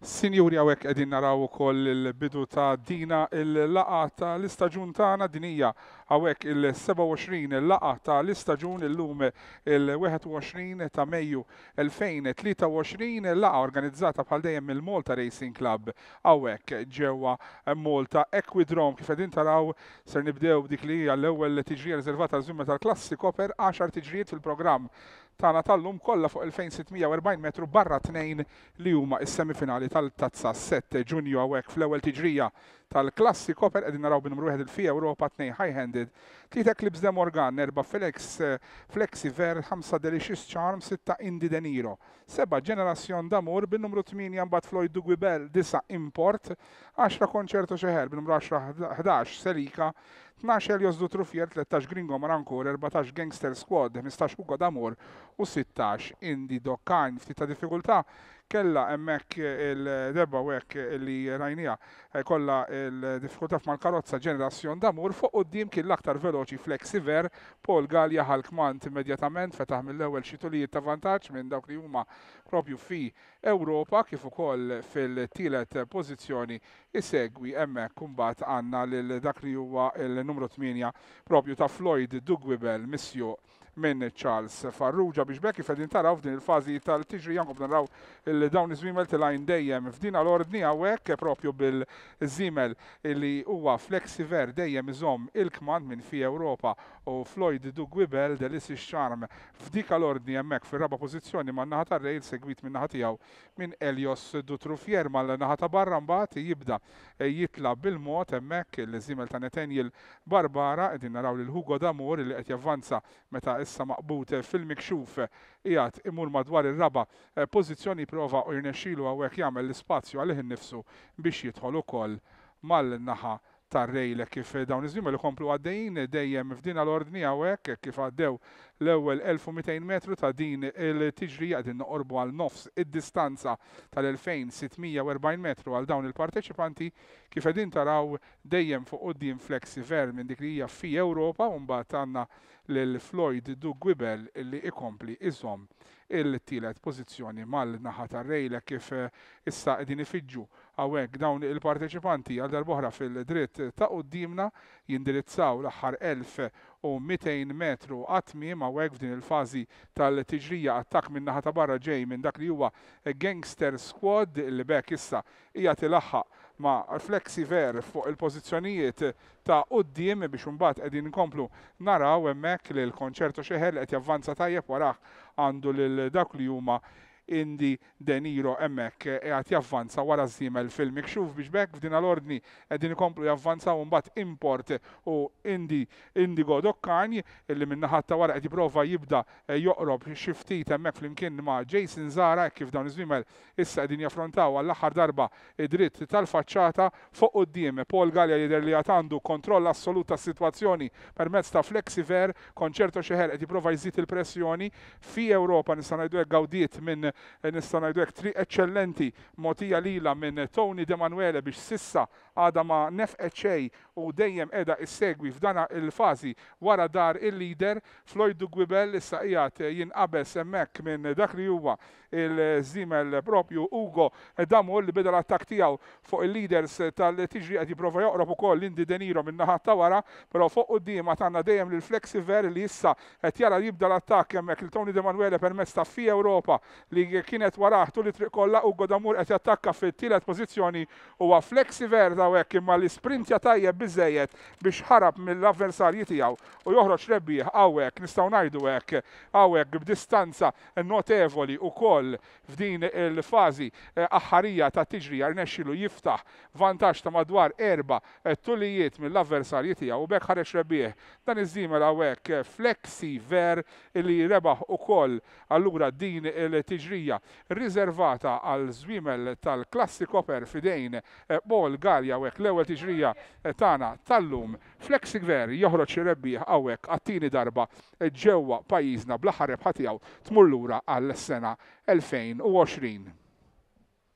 Sinjuri għawek edin naraw ukoll il-bidu ta' dina il-laqa ta' l-istaġun tagħna dinija għawek il-27 il-laqa ta' l-istaġun il-lum il-21 ta' Mejju 2023 il-laqa organizzata bħal dejjem il-Malta Racing Club għawek ġewwa Malta Equidrom kif edin taraw ser nibdew dik li hija l-ewwel rezervata riservata żumma tal-klassiko per 10 tiġrijiet fil-programm Tana tal-lum kollha fuq 2640 metru barra tnejn li huma is-semifinali tal-Tazza 7 Ġunju għawek fl-ewwel tiġrija tal-klassi koper edin naraw bin 1 il fi Europa 2 high-handed, 3 clips de Morgan, 4 Flex, eh, Flexi Ver, 5 Delicious Charm, 6 Indi De Niro, 7 Generazzjon d'Amur bin numru 8 Bat Floyd Bell, 9 Import, 10 Concerto Xeħer bin numru 11 Selika, 12 Elios du Trufier, 13 Gringo Marancur, 14 Gangster Squad, 15 Ugo Damur u 16 Indi Dokkan. Ftit ta' diffikultà kella emmek il-debba għek li rajnija eh, kolla il-diffikultà mal-karozza ġenerazzjon damur fuq u d-dim kien l-aktar veloċi flexiver Paul Gall jahal kmant immedjatament fetaħ mill-ewel xitulijiet ta' vantaġġ minn dawk li huma propju fi Ewropa kif ukoll fil-tielet pożizzjoni isegwi emmek kumbat għanna lil dak li huwa il-numru 8 propju ta' Floyd Dugwibel missju minn Charles Farrugia biex bekk ifedin taraw f'din il-fazi tal-tiġri jankob naraw il-dawn iż-żmimel lajn dejjem f'din għal-ordni għawek eh, propju bil-żimel li huwa flexiver dejjem iżom il-kmand minn fi Ewropa u Floyd Dugwibel delis ix-xarm f'dik għal-ordni hemmhekk fir-raba pożizzjoni man naħa tar-rejl segwit minn naħa tiegħu minn Elios Dutrufier mal-naħa ta' barra mbagħad jibda eh, jitla bil-mod hemmhekk il-żimel ta' Netenjil Barbara qegħdin naraw lil Hugo Damur li qed javvanza meta issa maqbute fil-mikxuf jgħat imur madwar ir-raba eh, pożizzjoni prova u jirnexilu għawek jagħmel l-ispazju għalih innifsu biex jidħol ukoll mal-naħa tarrejle kif dawn iż-żmien li komplu għaddejjin dejjem f'din l ordni hawnhekk kif għaddew l-ewwel 1200 metru ta' din il-tiġrija din noqorbu għal nofs id-distanza tal-2640 metru għal dawn il-parteċipanti kif qegħdin taraw dejjem fuq quddiem flexi ver minn dik li hija fi Ewropa u mbagħad għandna lil Floyd Dugwibel li ikompli iżhom il-tielet pożizzjoni mal-naħa tar-rejle kif eh, issa qegħdin ifiġġu hawnhekk dawn il-parteċipanti għal darbohra fil-dritt ta' qudiemna jindirizzaw l-aħħar elf u 200 metru għatmi ma għek f'din il-fazi tal-tiġrija attak minn naħa ta' barra ġej minn dak li huwa Gangster Squad li bek issa hija tilaħħa ma' flexi ver fuq il-pozizjonijiet ta' uddim biex imbagħad qegħdin komplu naraw hemmhekk li l-konċerto xeħel qed javvanza tajjeb waraħ għandu lil dak li huma indi Deniro emmek eh, e għat javvanza wara zimel fil-mikxuf biex bekk f'din għal ordni għedin ikomplu javvanza un bat import u indi indi Godokkan illi ħatta wara għed prova jibda eh, joqrob xiftit emmek fl-imkien ma Jason Zara kif dawn iż issa għedin jaffrontaw għall-aħħar darba id-dritt tal-faċċata fuq u d dim Paul Gallia jider li għatandu kontroll assoluta situazzjoni permezz ta' Flexiver konċerto xeħer għed prova jizit il-pressjoni fi Europa nisanajdu ngħidu għawdiet minn E nista' ngħidu għek tri eċċellenti motija lila minn Tony De Manuele biex sissa għada ma nef eċej u dejjem qiegħda issegwi f'dana il-fażi wara dar il-lider Floyd Dugwibel issa qiegħed jinqabes hemmhekk minn dak li huwa il-żimel propju Ugo Damu li l attak tiegħu fuq il-leaders tal-tiġri qed jipprova kol l-Indi Deniro minn naħa ta' wara, pero fuq ma tagħna dejjem lil Flexiver li issa qed jara jibda l-attakk hemmhekk il Tony De Manuele ta' fi Europa li kienet waraħtu li triq kollha u Godamur qed jattakka fit-tielet pożizzjoni huwa flexi verda u hekk imma l isprintja tajjeb biżejjed biex ħarab mill-avversarji tiegħu u joħroġ rebbieħ hawnhekk nistgħu ngħidu hekk hawnhekk b'distanza notevoli wkoll f'din il-fażi eh, aħħarija ta' tiġrija rnexxilu jiftaħ vantaġġ ta' madwar erba eh, tullijiet mill-avversarji tiegħu u bekk ħareġ rebbieħ dan iż-żiemel hawnhekk flexi ver li rebaħ ukoll allura din il-tiġrija hija riservata għal żwiemel tal-klassi koper fidejn eh, Bol Galja u l-ewwel tiġrija eh, tagħna tal-lum Flexigver joħroġ rebbieħ hawnhekk għattini darba eh, ġewwa pajjiżna bl-aħħar rebħa tiegħu tmur lura għal sena 2020.